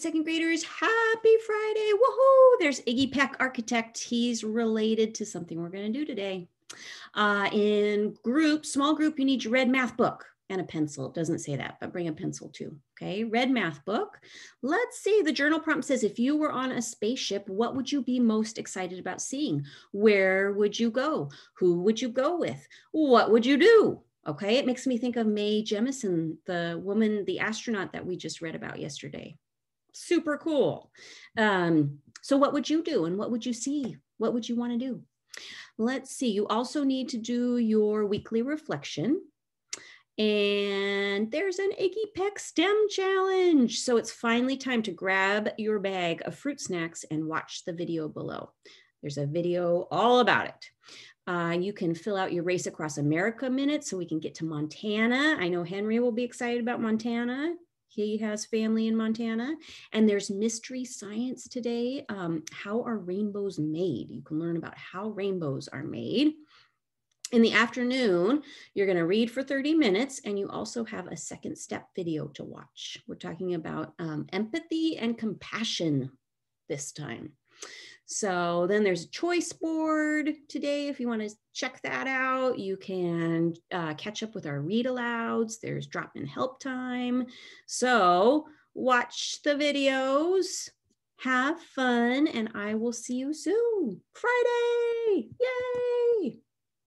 second graders, happy Friday. Woohoo! There's Iggy Peck, architect. He's related to something we're going to do today. Uh, in group, small group, you need your red math book and a pencil. It doesn't say that, but bring a pencil too. Okay, red math book. Let's see. The journal prompt says if you were on a spaceship, what would you be most excited about seeing? Where would you go? Who would you go with? What would you do? Okay, it makes me think of Mae Jemison, the woman, the astronaut that we just read about yesterday super cool. Um, so, what would you do and what would you see? What would you want to do? Let's see. You also need to do your weekly reflection. And there's an Iggy Peck STEM challenge. So it's finally time to grab your bag of fruit snacks and watch the video below. There's a video all about it. Uh, you can fill out your Race Across America minute so we can get to Montana. I know Henry will be excited about Montana. He has family in Montana. And there's Mystery Science Today um, How Are Rainbows Made? You can learn about how rainbows are made. In the afternoon, you're going to read for 30 minutes, and you also have a second step video to watch. We're talking about um, empathy and compassion this time. So then there's a choice board today. If you want to check that out, you can uh, catch up with our read alouds. There's drop in help time. So watch the videos, have fun, and I will see you soon. Friday! Yay!